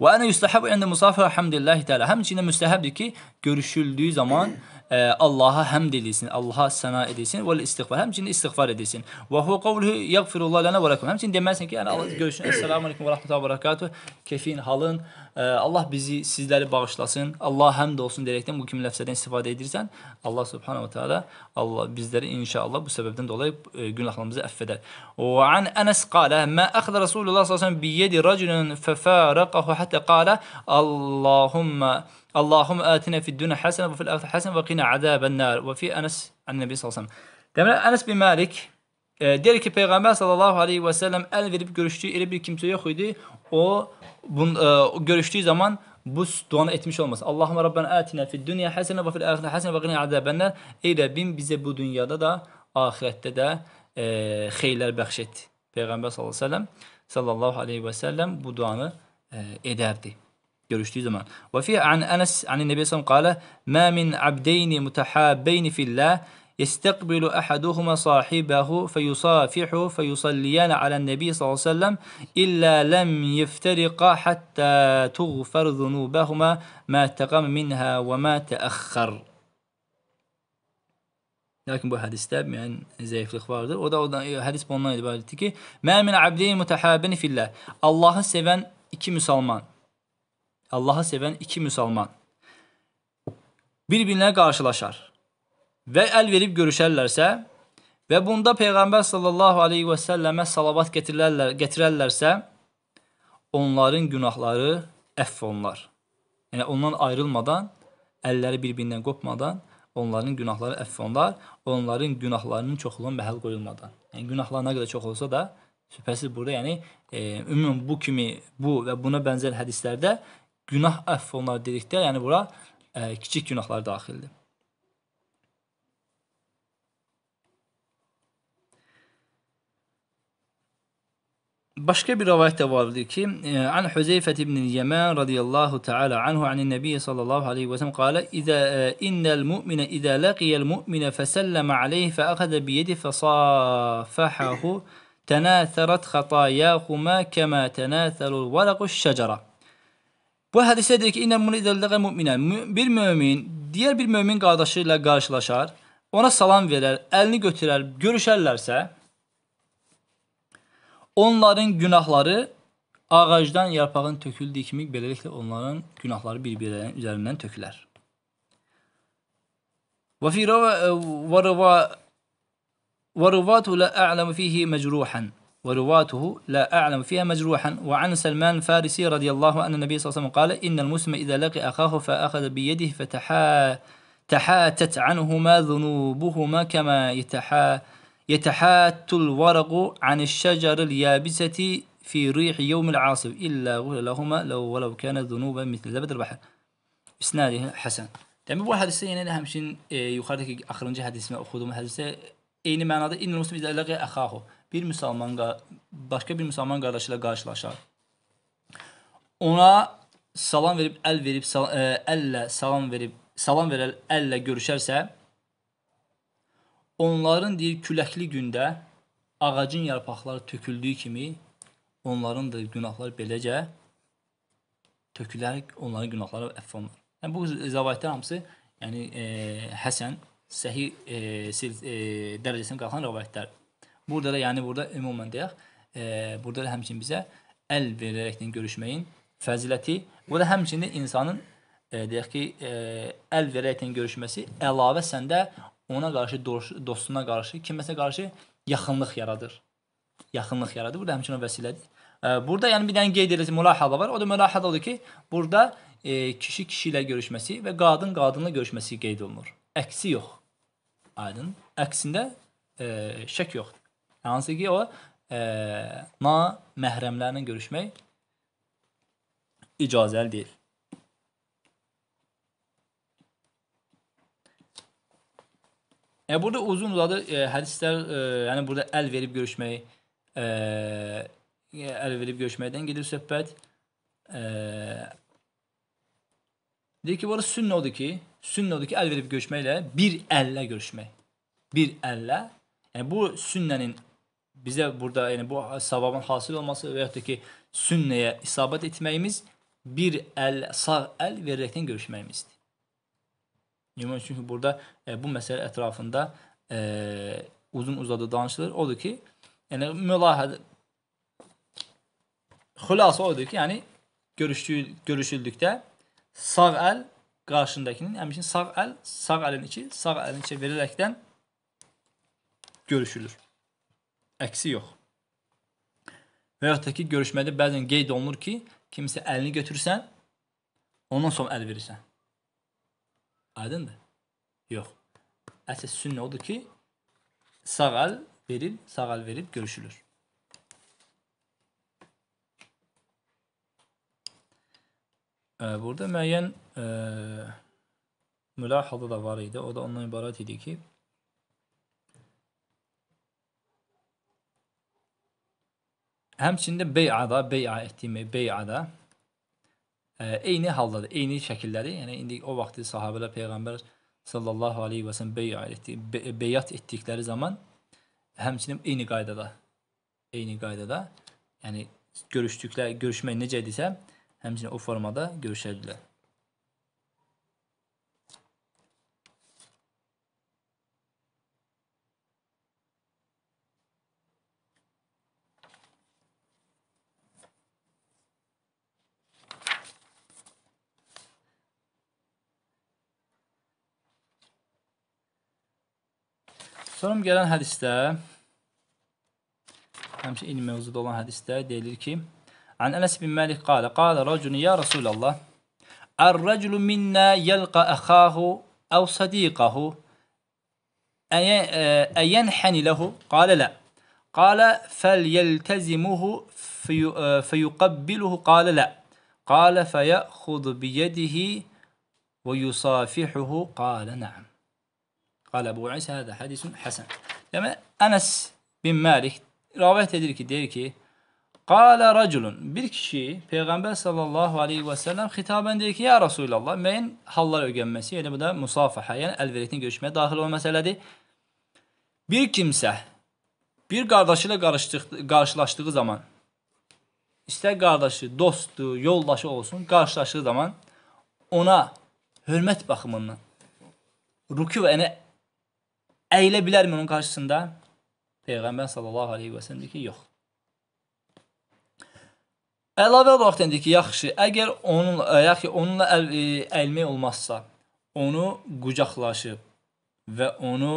Speaker 1: Ve ene yustahabu inde musafir hamdillahi teala. Hem içinde ki görüşüldüğü zaman e, Allah'a hamd edilsin. Allah'a sana edilsin. Ve istiğfar. Hem içinde istiğfar edilsin. Ve hu kavluhu yagfirullah lana ve lekum. Hem demezsin ki yani Allah görüşün. Esselamu aleyküm ve rahmetullahi ve berekatuhu. Kefin halın. Allah bizi, sizləri bağışlasın. Allah həmd olsun deyərəkdən bu kimi ləfzədən istifadə edirsən, Allah subhanahu taala Allah bizləri inşallah bu səbəbdən dolayı e, günahlarımızı əff edər. Və an Anas qala: "Mə əxzə Rasulullah sallallahu əleyhi və səlləm bi yedi rəculin fəfərəqəhu hatta qala: Allahumma Allahumma atina fid dunya hasana və fil axirəti hasana və qina azaban-nar." Və fi Anas an-Nəbi sallallahu əleyhi və səlləm. Deməli Anas bin Malik E, deyir ki, Peyğəmbər sallallahu aleyhi və səlləm əl verib görüşdüyü elə bir kimsə yox idi o bun, e, görüşdüyü zaman bu duanı etmiş olmaz. Allahümme Rabbena atina fid dünya hasene ve fil ahirete hasene ve qina azabennar. Ey Rəbbim bizə bu dünyada da axirətdə də e, xeyirlər bəxş et. Peyğəmbər sallallahu əleyhi və səlləm sallallahu əleyhi və səlləm bu duanı e, edərdi görüşdüyü zaman. Və fi an Anas an Nəbi sallallahu əleyhi və səlləm qala: "Ma min abdayni mutahabbayn fillah" يستقبل أحدهما صاحبه فيصافحه فيصليان على النبي صلى الله عليه وسلم إلا لم يفترقا حتى تغفر ذنوبهما ما تقام منها وما تأخر Lakin bu hədisdə yəni zəiflik vardır. O da o hədis bundan ibarətdir ki, "Məmin abdeyn mutahabbin fillah." Allahı sevən iki müsəlman. Allahı sevən iki müsəlman bir-birinə qarşılaşar və əl verib görüşərlərsə və bunda Peyğəmbər sallallahu aleyhi və səlləmə salavat gətirərlər, gətirərlərsə, onların günahları əff olunar. Yəni, ondan ayrılmadan, əlləri bir-birindən qopmadan, onların günahları əff olunar, onların günahlarının çoxluğuna məhəl qoyulmadan. Yəni, günahlar nə qədər çox olsa da, şübhəsiz burada, yəni, e, ümumən bu kimi, bu və buna bənzər hədislərdə günah əff olunar dedikdə, yəni bura e, kiçik günahlar daxildir. Başka bir rivayette vardır ki an Huzeyfe ibn Yemen radıyallahu teala anhu an Nebi sallallahu aleyhi ve sellem kâle İzâ innel mu'mine izâ laqiyel mu'mine feselleme aleyhi fe akhada bi yedi fesâfahahu tenâtheret hatâyâhumâ kemâ tenâtherul varakuş şecera. Bu hadiste diyor ki innel mu'mine izâ laqiyel mu'mine bir mümin diğer bir mümin kardeşiyle karşılaşar ona salam verer elini götürer görüşerlerse Onların günahları ağacdan yarpağın töküldüyü kimi beləliklə onların günahları bir-birinin üzərindən tökülər. Və fi ورواته لا أعلم فيه مجروحا ورواته لا أعلم فيها مجروحا وعن سلمان الفارسي رضي الله أن النبي صلى الله عليه وسلم قال إن المسلم إذا لقي أخاه فأخذ بيده فتحاتت عنهما ذنوبهما كما يتحاتت يتحات الورق عن الشجر اليابسة في ريح يوم العاصف إلا لهما لو ولو كان ذنوبا مثل زبد البحر إسناد حسن دعم بوا هذا السين أهم شيء يخرج آخر نجح هذا اسمه أخذه من هذا السين معنى إن المسلم إذا لقي أخاه bir Müslüman başka bir Müslüman kardeşiyle karşılaşar. Ona salam verip el verip sal, e, elle salam verip salam veren elle görüşerse Onların deyir küləkli gündə ağacın yarpaqları töküldüyü kimi onların da günahları beləcə tökülərək onların günahları əff olunur. Yəni bu zəvayətlər hamısı yəni e, Həsən səhih e, sil, e, dərəcəsinə qalxan rivayətlər. Burada da yəni burada ümumən deyək, e, burada da həmçinin bizə əl verərəkdən görüşməyin fəziləti, bu da həmçinin insanın e, deyək ki, e, əl verərəkdən görüşməsi əlavə səndə ona qarşı, dostuna qarşı, kiməsə qarşı yaxınlıq yaradır. Yaxınlıq yaradır. Burada həmçinin o vəsilədir. Burada yəni bir dənə qeyd edəcək mülahada var. O da mülahada odur ki, burada e, kişi kişi ilə görüşməsi və qadın qadınla görüşməsi qeyd olunur. Əksi yox. Aydın. Əksində e, şək yoxdur. Hansı ki, o e, na məhrəmlərlə görüşmək icazəli deyil. E, burada uzun uzadı e, hədislər, e, yəni burada əl verib görüşmək, e, e əl verib görüşməkdən gedir söhbət. E, deyir ki, burada sünnə odur ki, sünnə odur ki, əl verib görüşməklə bir əllə görüşmək. Bir əllə. Yəni bu sünnənin bizə burada yəni bu savabın hasil olması və yaxud da ki, sünnəyə isabət etməyimiz bir əl, sağ əl verərəkdən görüşməyimizdir. Ümumi çünki burada e, bu məsələ ətrafında e, uzun-uzadı danışılır. Odur ki, yəni mülahədə xülasə odur ki, yəni görüşdüyü görüşüldükdə sağ əl qarşındakının, həmçinin yəni, sağ əl sağ əlin içi, sağ əlin içi verərəkdən görüşülür. Əksi yox. Və yaxud da ki, görüşmədə bəzən qeyd olunur ki, kimsə əlini götürsən, ondan sonra əl verirsən. Aydındır? Yok. Esas sünne oldu ki sagal verip sagal verip görüşülür. burada müeyyen e, mülahada da var idi. O da ondan ibaret idi ki Hemçinde bey'ada, bey'a ettiğimi bey'ada eyni haldadır, eyni şəkildədir. Yəni indi o vaxtı sahabelər peyğəmbər sallallahu alayhi və sallam beyat etdi, be beyat etdikləri zaman həmçinin eyni qaydada, eyni qaydada, yəni görüşdüklər, görüşmək necə idisə, həmçinin o formada görüşərdilər. Sonra gələn hədisdə həmişə eyni mövzuda olan hədisdə deyilir ki: "An Anas bin Malik qala qala racul ya Rasulullah الرجل منا يلقى أخاه أو صديقه أينحني له قال لا قال فليلتزمه في فيقبله قال لا قال فيأخذ بيده yusafihuhu." قال نعم Qalə Əbu İsa hədə hədisun həsən. Deməli, Ənəs bin Məlik ravət edir ki, deyir ki, Qalə rəculun, bir kişi Peyğəmbər sallallahu aleyhi və səlləm xitabən deyir ki, ya Rasulallah, müəyyən hallar öyrənməsi, yəni bu da musafaha, yəni əlverətini görüşməyə daxil olan məsələdir. Bir kimsə bir qardaşı ilə qarşılaşdığı zaman, istər qardaşı, dostu, yoldaşı olsun, qarşılaşdığı zaman ona hörmət baxımından ruku və yəni əyilə bilərmi onun qarşısında? Peyğəmbər sallallahu aleyhi və sələm deyir ki, yox. Əlavə olaraq dedi ki, yaxşı, əgər onunla, e, yaxşı, onunla əl, ə, e, əlmək olmazsa, onu qucaqlaşıb və onu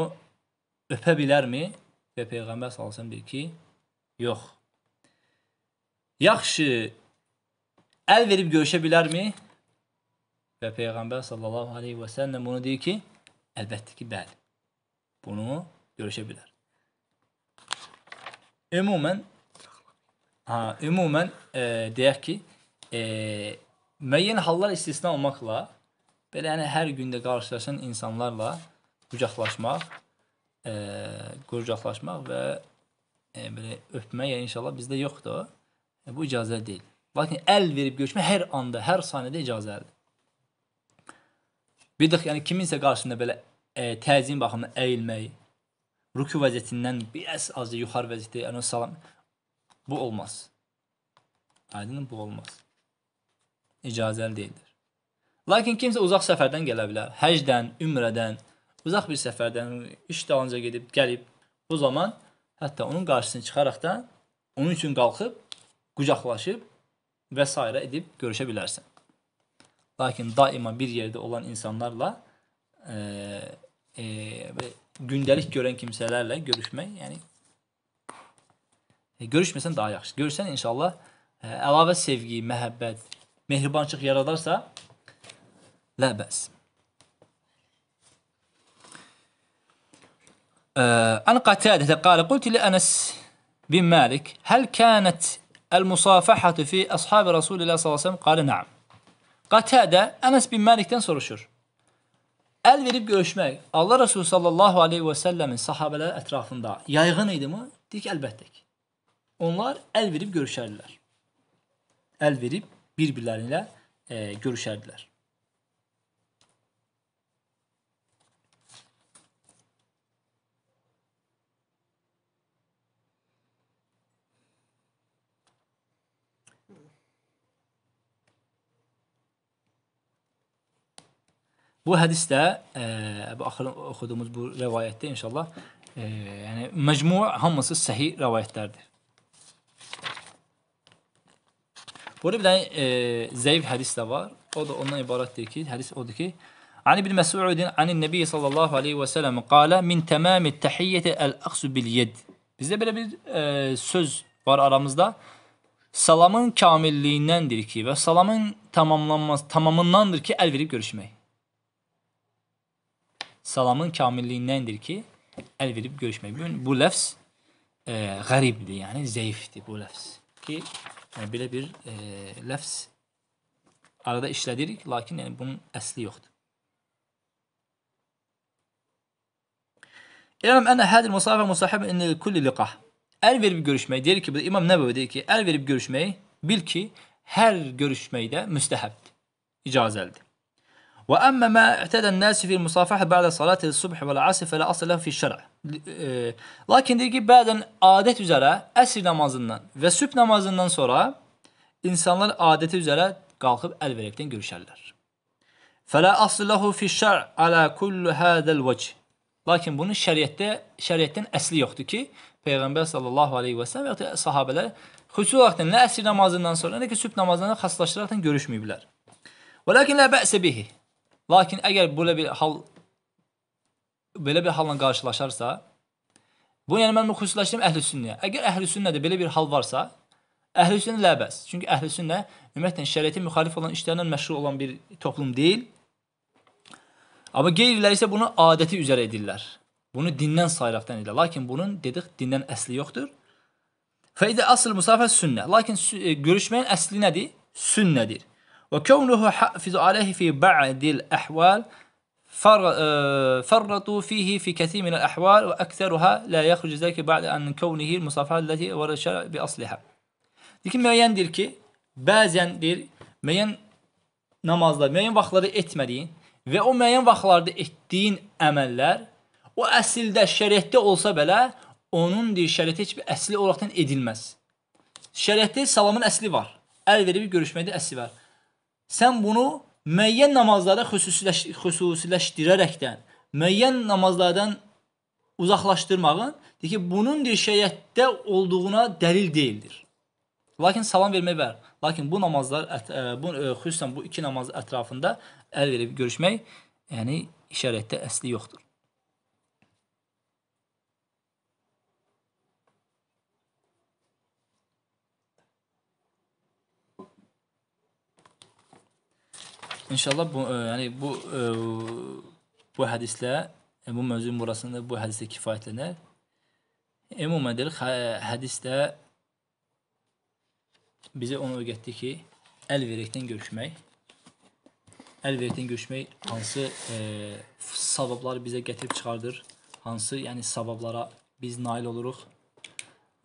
Speaker 1: öpə bilərmi? Və Peyğəmbər sallallahu deyir ki, yox. Yaxşı, əl verib görüşə bilərmi? Və Peyğəmbər sallallahu aleyhi və səlləm bunu deyir ki, əlbəttə ki, bəli bunu görüşə bilər. Ümumən ha, ümumən e, deyək ki, e, müəyyən hallar istisna olmaqla belə yəni hər gündə qarşılaşan insanlarla qucaqlaşmaq, e, qucaqlaşmaq və e, belə öpmək yəni inşallah bizdə yoxdur. E, bu icazə deyil. Lakin əl verib görüşmə hər anda, hər saniyədə icazəlidir. Bir də yəni kiminsə qarşısında belə e, təzim baxımından əyilmək, ruku vəziyyətindən biraz azca yuxarı vəziyyətdə yəni salam bu olmaz. Aydındır, bu olmaz. İcazəli deyildir. Lakin kimsə uzaq səfərdən gələ bilər. Həcdən, ümrədən, uzaq bir səfərdən iş dalınca gedib gəlib bu zaman hətta onun qarşısını çıxaraq da onun üçün qalxıb qucaqlaşıb və s. edib görüşə bilərsən. Lakin daima bir yerdə olan insanlarla e, e, və gündəlik görən kimsələrlə görüşmək, yəni e, görüşməsən daha yaxşı. Görsən inşallah e, əlavə sevgi, məhəbbət, mehribançılıq yaradarsa ləbəs. عن قتادة قال قلت لأنس بن مالك هل كانت المصافحة في أصحاب رسول الله صلى الله عليه وسلم قال نعم قتادة أنس بن مالك'ten soruşur. Əl verib görüşmək Allah Resulü sallallahu aleyhi və səlləmin sahabələri ətrafında yayğın idimi? Deyir ki, əlbəttə ki. Onlar əl verib görüşərdilər. Əl verib bir-birlərinə e, görüşərdilər. Bu hədis də e, bu axırın oxuduğumuz bu rəvayətdə inşallah e, yəni məcmu hamısı səhih rəvayətlərdir. Burada bir dənə e, zəif hədis də var. O da ondan ibarətdir ki, hədis odur ki, عن ابن مسعود عن النبي صلى الله عليه وسلم قال من تمام التحية الأخذ باليد Bizdə belə bir e, söz var aramızda. Salamın kamilliyindəndir ki və salamın tamamlanması tamamındandır ki əl verib görüşmək salamın kamilliyindəndir ki, əl verib görüşmək. Bu, bu ləfs e, qəribdir, yəni zəifdir bu ləfs. Ki, yəni, belə bir e, ləfs arada işlədirik, lakin yəni, bunun əsli yoxdur. İləm ənə hədir musafə musahib inni kulli liqah. Əl verib görüşmək, deyir ki, İmam Nəbəvi deyir ki, əl verib görüşmək, bil ki, hər görüşməkdə müstəhəbdir, icazəldir. وأما ما اعتاد الناس في المصافحة بعد صلاة الصبح والعصر فlə asl له fi şərə. Lakin deyir ki, bədən adət üzərə əsr namazından və sübh namazından sonra insanlar adəti üzərə qalxıb əl verəkdən görüşərlər. Fələ asl lahu fi şər alə kullu hədəl vəcih. Lakin bunun şəriətdə şəriətdən əsli yoxdur ki, Peyğəmbər sallallahu alayhi və səlləm və ya sahabelər xüsusi olaraq nə əsr namazından sonra, nə ki sübh namazından xaslaşdıraraq görüşməyiblər. Walakin la ba'sə bihi. Lakin əgər belə bir hal belə bir halla qarşılaşarsa, bu yəni mən müxəssisləşdirim əhlüsünnəyə. Əgər əhlüsünnədə belə bir hal varsa, əhlüsünnə ləbəs. Çünki əhlüsünnə ümumiyyətlə şəriətə müxalif olan işlərlə məşğul olan bir toplum deyil. Amma qeyriləri isə bunu adəti üzrə edirlər. Bunu dindən sayraqdan edirlər. Lakin bunun dedik dindən əsli yoxdur. Fəidə asıl musafə sünnə. Lakin e, görüşməyin əsli nədir? Sünnədir. وكونه حافظ عليه في بعض الأحوال فرطوا فيه في كثير من الأحوال وأكثرها لا يخرج ذلك بعد أن كونه المصafحات التي ورد الشرع بأصلها. Dikmeyendir ki bazen bir müəyyən namazlar, müəyyən vaxtlarda etmədiyin və o müəyyən vaxtlarda etdiyin əməllər o əslində şəriətdə olsa belə onun deyir şəriətə heç bir əsli olaraqdan edilməz. Şəriətdə salamın əsli var. Əl verib görüşməkdə əsli var. sən bunu müəyyən namazlarda xüsusiləş xüsusiləşdirərəkdən, müəyyən namazlardan uzaqlaşdırmağın deyir ki, bunun bir şəriətdə olduğuna dəlil deyildir. Lakin salam vermək var. Lakin bu namazlar e, bu e, xüsusən bu iki namaz ətrafında əl verib görüşmək, yəni şəriətdə əsli yoxdur. İnşallah bu ə, e, yəni bu ə, e, bu hədislə e, bu mövzunun burasında bu hədislə kifayətlənər. Ümumən deyirik hədisdə bizə onu öyrətdi ki, əl verəkdən görüşmək. Əl verəkdən görüşmək hansı ə, savabları bizə gətirib çıxardır? Hansı yəni savablara biz nail oluruq?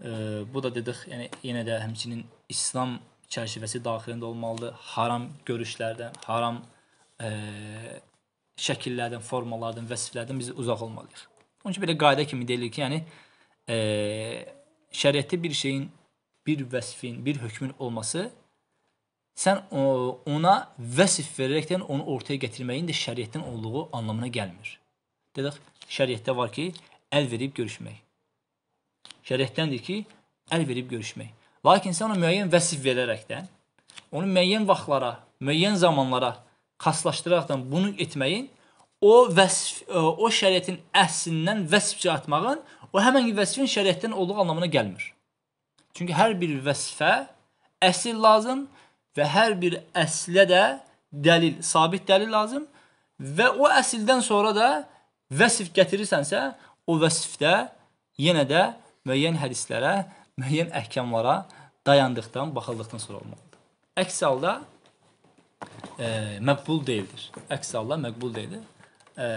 Speaker 1: Ə, bu da dedik, yəni yenə də həmçinin İslam çərçivəsi daxilində olmalıdır. Haram görüşlərdən, haram e, şəkillərdən, formalardan, vəsiflərdən biz uzaq olmalıyıq. Onun üçün belə qayda kimi deyilir ki, yəni e, şəriətdə bir şeyin, bir vəsifin, bir hökmün olması sən o, ona vəsif verərəkdən onu ortaya gətirməyin də şəriətdən olduğu anlamına gəlmir. Dedik, şəriətdə var ki, əl verib görüşmək. Şəriətdəndir ki, əl verib görüşmək. Lakin sən ona müəyyən vəsif verərəkdən, onu müəyyən vaxtlara, müəyyən zamanlara xaslaşdıraraqdan bunu etməyin, o vəsif e, o şəriətin əslindən vəsifcə atmağın, o həmin vəsifin şəriətdən olduğu anlamına gəlmir. Çünki hər bir vəsifə əsl lazım və hər bir əslə də dəlil, sabit dəlil lazım və o əsildən sonra da vəsif gətirirsənsə, o vəsifdə yenə də müəyyən hədislərə, müəyyən əhkamlara dayandıqdan, baxıldıqdan sonra olmalıdır. Əks halda e, məqbul deyildir. Əks halda məqbul deyildir. E,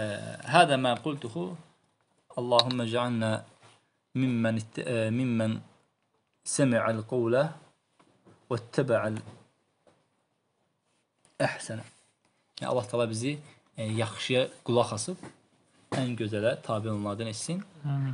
Speaker 1: Hədə məqbulduhu Allahumma cəalna mimmen e, mimmen semi'al qawla və itteba'al əhsənə. Yəni Allah təala bizi e, yaxşıya qulaq asıb ən gözələ tabe olanlardan etsin. Amin.